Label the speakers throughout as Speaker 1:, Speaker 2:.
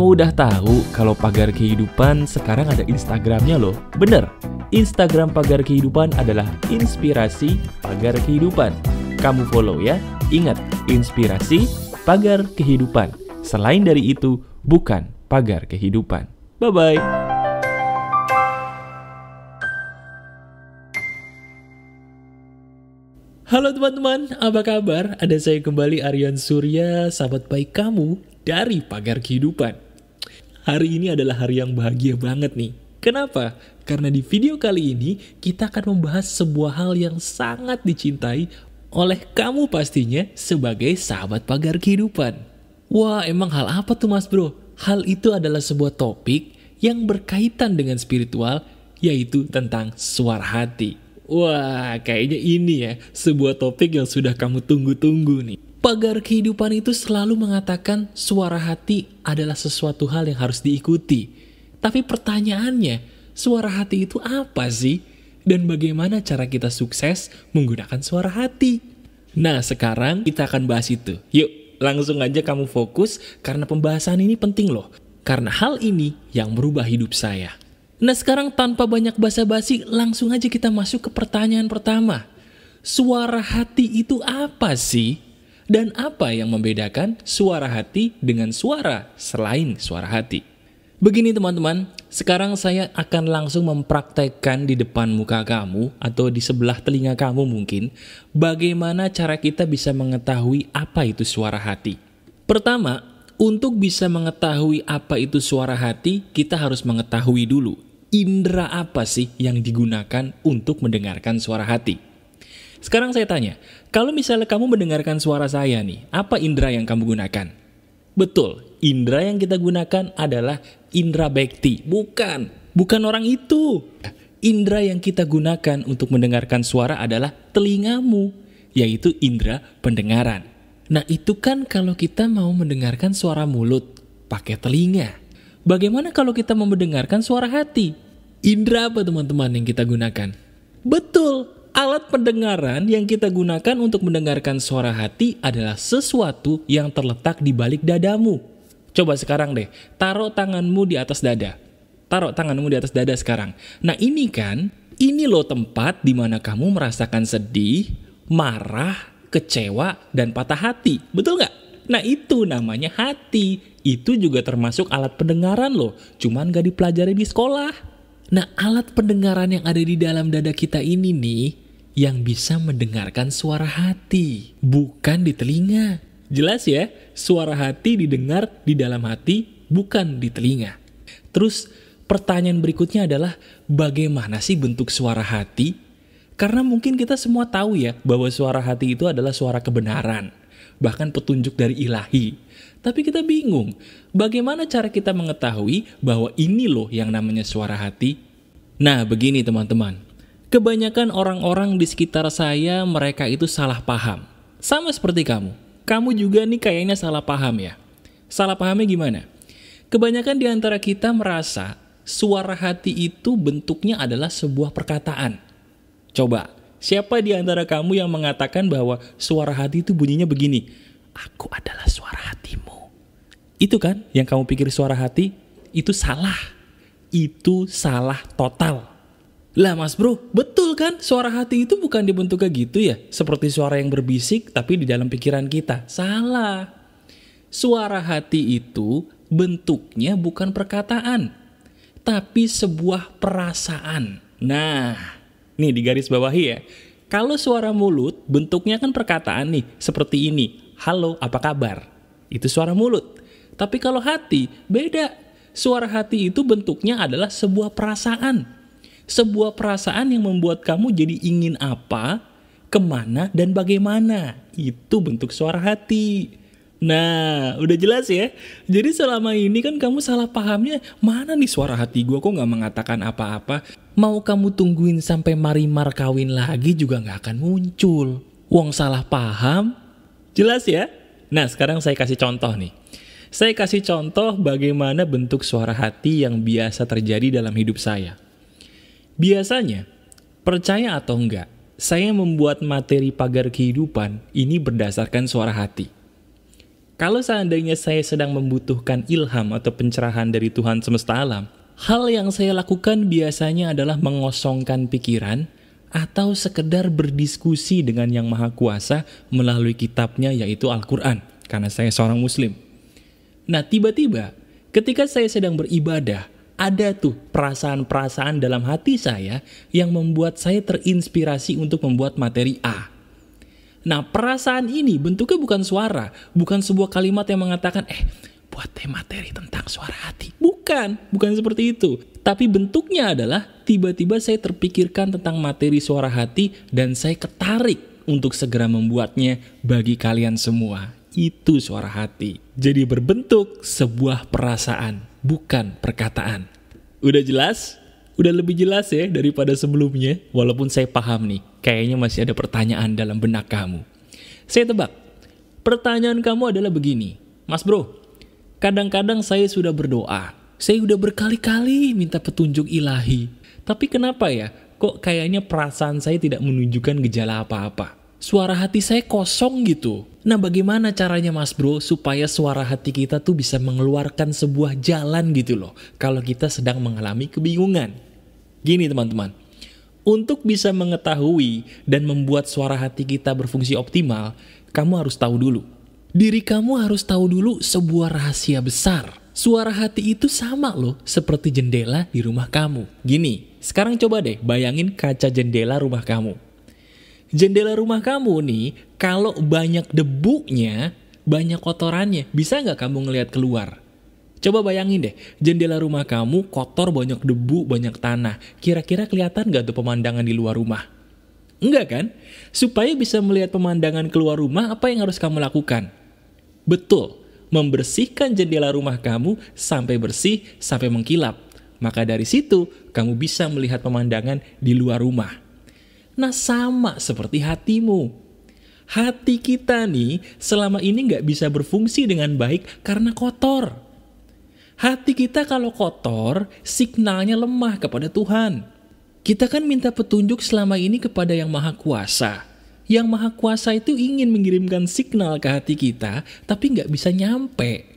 Speaker 1: Mau udah tahu kalau pagar kehidupan sekarang ada Instagramnya loh? Bener, Instagram pagar kehidupan adalah inspirasi pagar kehidupan. Kamu follow ya. Ingat, inspirasi pagar kehidupan. Selain dari itu, bukan pagar kehidupan. Bye-bye. Halo teman-teman, apa kabar? Ada saya kembali Aryan Surya, sahabat baik kamu dari Pagar Kehidupan hari ini adalah hari yang bahagia banget nih. Kenapa? Karena di video kali ini kita akan membahas sebuah hal yang sangat dicintai oleh kamu pastinya sebagai sahabat pagar kehidupan. Wah, emang hal apa tuh mas bro? Hal itu adalah sebuah topik yang berkaitan dengan spiritual, yaitu tentang suara hati. Wah, kayaknya ini ya, sebuah topik yang sudah kamu tunggu-tunggu nih. Pagar kehidupan itu selalu mengatakan suara hati adalah sesuatu hal yang harus diikuti. Tapi pertanyaannya, suara hati itu apa sih? Dan bagaimana cara kita sukses menggunakan suara hati? Nah, sekarang kita akan bahas itu. Yuk, langsung aja kamu fokus karena pembahasan ini penting loh. Karena hal ini yang merubah hidup saya. Nah, sekarang tanpa banyak basa-basi, langsung aja kita masuk ke pertanyaan pertama. Suara hati itu apa sih? Dan apa yang membedakan suara hati dengan suara selain suara hati? Begini teman-teman, sekarang saya akan langsung mempraktekkan di depan muka kamu atau di sebelah telinga kamu mungkin, bagaimana cara kita bisa mengetahui apa itu suara hati. Pertama, untuk bisa mengetahui apa itu suara hati, kita harus mengetahui dulu, indera apa sih yang digunakan untuk mendengarkan suara hati. Sekarang saya tanya, kalau misalnya kamu mendengarkan suara saya nih, apa indera yang kamu gunakan? Betul, indera yang kita gunakan adalah indera bekti. Bukan, bukan orang itu. Indera yang kita gunakan untuk mendengarkan suara adalah telingamu, yaitu indera pendengaran. Nah itu kan kalau kita mau mendengarkan suara mulut pakai telinga. Bagaimana kalau kita mau mendengarkan suara hati? Indra apa teman-teman yang kita gunakan? Betul, Alat pendengaran yang kita gunakan untuk mendengarkan suara hati adalah sesuatu yang terletak di balik dadamu. Coba sekarang deh, taruh tanganmu di atas dada. Taruh tanganmu di atas dada sekarang. Nah ini kan, ini loh tempat di mana kamu merasakan sedih, marah, kecewa, dan patah hati. Betul nggak? Nah itu namanya hati. Itu juga termasuk alat pendengaran loh. Cuman gak dipelajari di sekolah. Nah, alat pendengaran yang ada di dalam dada kita ini nih, yang bisa mendengarkan suara hati, bukan di telinga. Jelas ya, suara hati didengar di dalam hati, bukan di telinga. Terus, pertanyaan berikutnya adalah, bagaimana sih bentuk suara hati? Karena mungkin kita semua tahu ya, bahwa suara hati itu adalah suara kebenaran. Bahkan petunjuk dari ilahi. Tapi kita bingung, bagaimana cara kita mengetahui bahwa ini loh yang namanya suara hati? Nah, begini teman-teman. Kebanyakan orang-orang di sekitar saya, mereka itu salah paham. Sama seperti kamu. Kamu juga nih kayaknya salah paham ya. Salah pahamnya gimana? Kebanyakan di antara kita merasa suara hati itu bentuknya adalah sebuah perkataan. Coba, siapa di antara kamu yang mengatakan bahwa suara hati itu bunyinya begini? Aku adalah suara hatimu. Itu kan yang kamu pikir suara hati, itu salah. Itu salah total. Lah mas bro, betul kan suara hati itu bukan dibentuk kayak gitu ya? Seperti suara yang berbisik tapi di dalam pikiran kita. Salah. Suara hati itu bentuknya bukan perkataan, tapi sebuah perasaan. Nah, nih di garis bawahi ya. Kalau suara mulut bentuknya kan perkataan nih, seperti ini. Halo, apa kabar? Itu suara mulut. Tapi kalau hati, beda. Suara hati itu bentuknya adalah sebuah perasaan. Sebuah perasaan yang membuat kamu jadi ingin apa, kemana, dan bagaimana. Itu bentuk suara hati. Nah, udah jelas ya? Jadi selama ini kan kamu salah pahamnya, mana nih suara hati gue kok gak mengatakan apa-apa? Mau kamu tungguin sampai marimar kawin lagi juga gak akan muncul. Wong salah paham? Jelas ya? Nah, sekarang saya kasih contoh nih. Saya kasih contoh bagaimana bentuk suara hati yang biasa terjadi dalam hidup saya. Biasanya, percaya atau enggak, saya membuat materi pagar kehidupan ini berdasarkan suara hati. Kalau seandainya saya sedang membutuhkan ilham atau pencerahan dari Tuhan semesta alam, hal yang saya lakukan biasanya adalah mengosongkan pikiran atau sekedar berdiskusi dengan yang maha kuasa melalui kitabnya yaitu Al-Quran, karena saya seorang muslim. Nah, tiba-tiba ketika saya sedang beribadah, ada tuh perasaan-perasaan dalam hati saya yang membuat saya terinspirasi untuk membuat materi A. Nah, perasaan ini bentuknya bukan suara, bukan sebuah kalimat yang mengatakan, eh, buat teh materi tentang suara hati. Bukan, bukan seperti itu. Tapi bentuknya adalah tiba-tiba saya terpikirkan tentang materi suara hati dan saya ketarik untuk segera membuatnya bagi kalian semua itu suara hati. Jadi berbentuk sebuah perasaan, bukan perkataan. Udah jelas? Udah lebih jelas ya daripada sebelumnya? Walaupun saya paham nih, kayaknya masih ada pertanyaan dalam benak kamu. Saya tebak, pertanyaan kamu adalah begini. Mas bro, kadang-kadang saya sudah berdoa. Saya sudah berkali-kali minta petunjuk ilahi. Tapi kenapa ya? Kok kayaknya perasaan saya tidak menunjukkan gejala apa-apa? suara hati saya kosong gitu. Nah bagaimana caranya mas bro supaya suara hati kita tuh bisa mengeluarkan sebuah jalan gitu loh kalau kita sedang mengalami kebingungan. Gini teman-teman, untuk bisa mengetahui dan membuat suara hati kita berfungsi optimal, kamu harus tahu dulu. Diri kamu harus tahu dulu sebuah rahasia besar. Suara hati itu sama loh seperti jendela di rumah kamu. Gini, sekarang coba deh bayangin kaca jendela rumah kamu jendela rumah kamu nih, kalau banyak debunya, banyak kotorannya, bisa nggak kamu ngelihat keluar? Coba bayangin deh, jendela rumah kamu kotor, banyak debu, banyak tanah. Kira-kira kelihatan nggak tuh pemandangan di luar rumah? Enggak kan? Supaya bisa melihat pemandangan keluar rumah, apa yang harus kamu lakukan? Betul, membersihkan jendela rumah kamu sampai bersih, sampai mengkilap. Maka dari situ, kamu bisa melihat pemandangan di luar rumah. Nah sama seperti hatimu. Hati kita nih selama ini nggak bisa berfungsi dengan baik karena kotor. Hati kita kalau kotor, signalnya lemah kepada Tuhan. Kita kan minta petunjuk selama ini kepada yang maha kuasa. Yang maha kuasa itu ingin mengirimkan signal ke hati kita, tapi nggak bisa nyampe.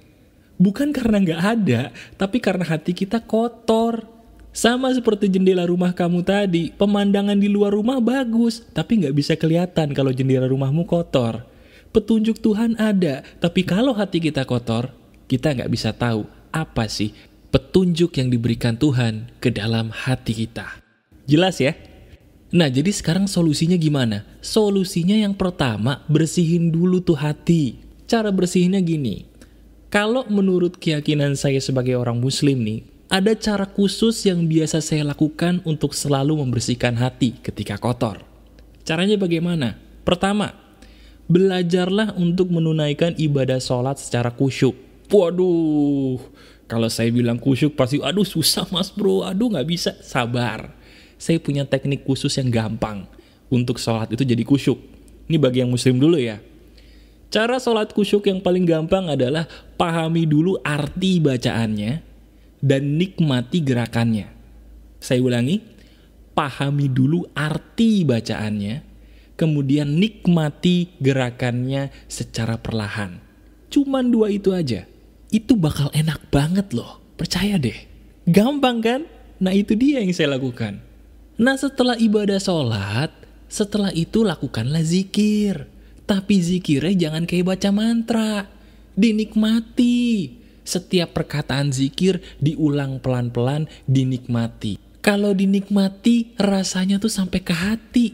Speaker 1: Bukan karena nggak ada, tapi karena hati kita kotor. Sama seperti jendela rumah kamu tadi, pemandangan di luar rumah bagus, tapi nggak bisa kelihatan kalau jendela rumahmu kotor. Petunjuk Tuhan ada, tapi kalau hati kita kotor, kita nggak bisa tahu apa sih petunjuk yang diberikan Tuhan ke dalam hati kita. Jelas ya? Nah, jadi sekarang solusinya gimana? Solusinya yang pertama, bersihin dulu tuh hati. Cara bersihinnya gini. Kalau menurut keyakinan saya sebagai orang muslim nih, ada cara khusus yang biasa saya lakukan untuk selalu membersihkan hati ketika kotor. Caranya bagaimana? Pertama, belajarlah untuk menunaikan ibadah sholat secara kusyuk. Waduh, kalau saya bilang kusyuk pasti, aduh susah mas bro, aduh nggak bisa. Sabar, saya punya teknik khusus yang gampang untuk sholat itu jadi kusyuk. Ini bagi yang muslim dulu ya. Cara sholat kusyuk yang paling gampang adalah pahami dulu arti bacaannya, dan nikmati gerakannya. Saya ulangi, pahami dulu arti bacaannya, kemudian nikmati gerakannya secara perlahan. Cuman dua itu aja. Itu bakal enak banget loh, percaya deh. Gampang kan? Nah itu dia yang saya lakukan. Nah setelah ibadah sholat, setelah itu lakukanlah zikir. Tapi zikirnya jangan kayak baca mantra. Dinikmati setiap perkataan zikir diulang pelan-pelan, dinikmati. Kalau dinikmati, rasanya tuh sampai ke hati.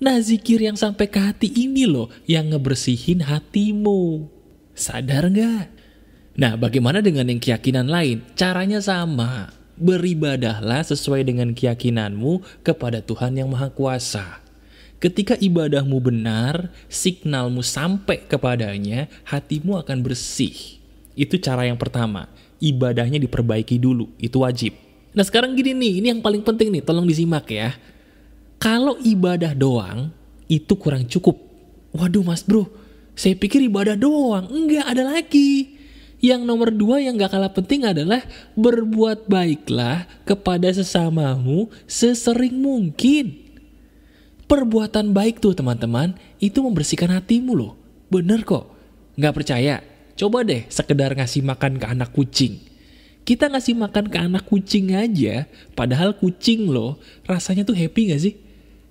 Speaker 1: Nah, zikir yang sampai ke hati ini loh yang ngebersihin hatimu. Sadar nggak? Nah, bagaimana dengan yang keyakinan lain? Caranya sama. Beribadahlah sesuai dengan keyakinanmu kepada Tuhan yang Maha Kuasa. Ketika ibadahmu benar, signalmu sampai kepadanya, hatimu akan bersih. Itu cara yang pertama. Ibadahnya diperbaiki dulu, itu wajib. Nah sekarang gini nih, ini yang paling penting nih, tolong disimak ya. Kalau ibadah doang, itu kurang cukup. Waduh mas bro, saya pikir ibadah doang. Enggak, ada lagi. Yang nomor dua yang gak kalah penting adalah berbuat baiklah kepada sesamamu sesering mungkin. Perbuatan baik tuh teman-teman, itu membersihkan hatimu loh. Bener kok. Gak percaya? Coba deh sekedar ngasih makan ke anak kucing. Kita ngasih makan ke anak kucing aja, padahal kucing loh rasanya tuh happy gak sih?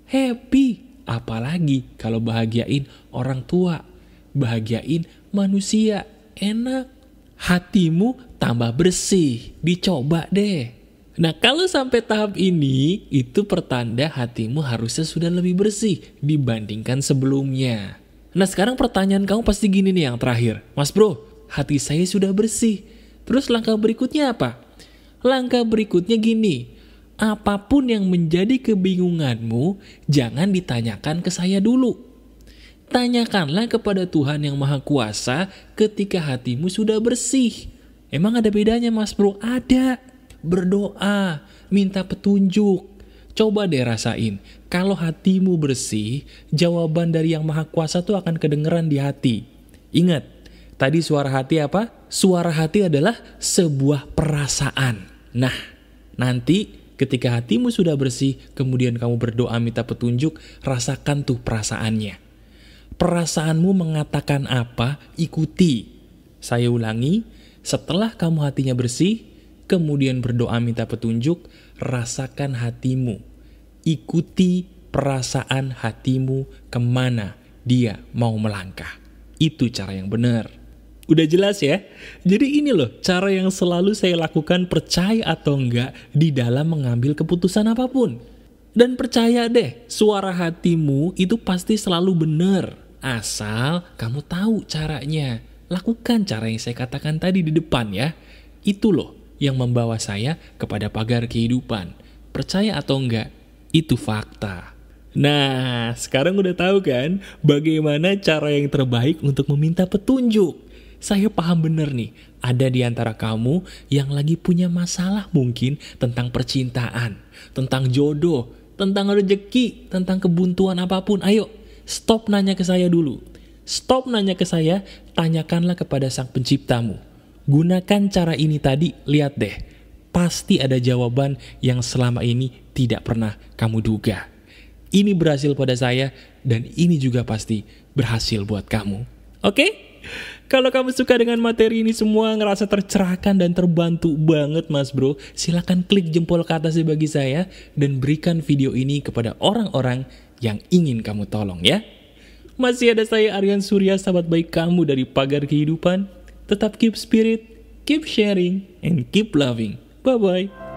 Speaker 1: Happy! Apalagi kalau bahagiain orang tua, bahagiain manusia, enak. Hatimu tambah bersih, dicoba deh. Nah kalau sampai tahap ini, itu pertanda hatimu harusnya sudah lebih bersih dibandingkan sebelumnya. Nah sekarang pertanyaan kamu pasti gini nih yang terakhir. Mas bro, hati saya sudah bersih. Terus langkah berikutnya apa? Langkah berikutnya gini. Apapun yang menjadi kebingunganmu, jangan ditanyakan ke saya dulu. Tanyakanlah kepada Tuhan yang Maha Kuasa ketika hatimu sudah bersih. Emang ada bedanya mas bro? Ada. Berdoa, minta petunjuk, Coba deh rasain, kalau hatimu bersih, jawaban dari yang maha kuasa tuh akan kedengeran di hati. Ingat, tadi suara hati apa? Suara hati adalah sebuah perasaan. Nah, nanti ketika hatimu sudah bersih, kemudian kamu berdoa minta petunjuk, rasakan tuh perasaannya. Perasaanmu mengatakan apa, ikuti. Saya ulangi, setelah kamu hatinya bersih, kemudian berdoa minta petunjuk, rasakan hatimu. Ikuti perasaan hatimu kemana dia mau melangkah. Itu cara yang benar. Udah jelas ya? Jadi ini loh cara yang selalu saya lakukan percaya atau enggak di dalam mengambil keputusan apapun. Dan percaya deh, suara hatimu itu pasti selalu benar. Asal kamu tahu caranya. Lakukan cara yang saya katakan tadi di depan ya. Itu loh yang membawa saya kepada pagar kehidupan. Percaya atau enggak, itu fakta. Nah, sekarang udah tahu kan bagaimana cara yang terbaik untuk meminta petunjuk. Saya paham benar nih, ada di antara kamu yang lagi punya masalah mungkin tentang percintaan, tentang jodoh, tentang rezeki, tentang kebuntuan apapun. Ayo, stop nanya ke saya dulu. Stop nanya ke saya, tanyakanlah kepada sang penciptamu. Gunakan cara ini tadi, lihat deh. Pasti ada jawaban yang selama ini tidak pernah kamu duga. Ini berhasil pada saya dan ini juga pasti berhasil buat kamu. Oke? Okay? Kalau kamu suka dengan materi ini semua, ngerasa tercerahkan dan terbantu banget mas bro, silahkan klik jempol ke atas bagi saya dan berikan video ini kepada orang-orang yang ingin kamu tolong ya. Masih ada saya Aryan Surya, sahabat baik kamu dari Pagar Kehidupan. Tetap keep spirit, keep sharing, and keep loving. Bye-bye.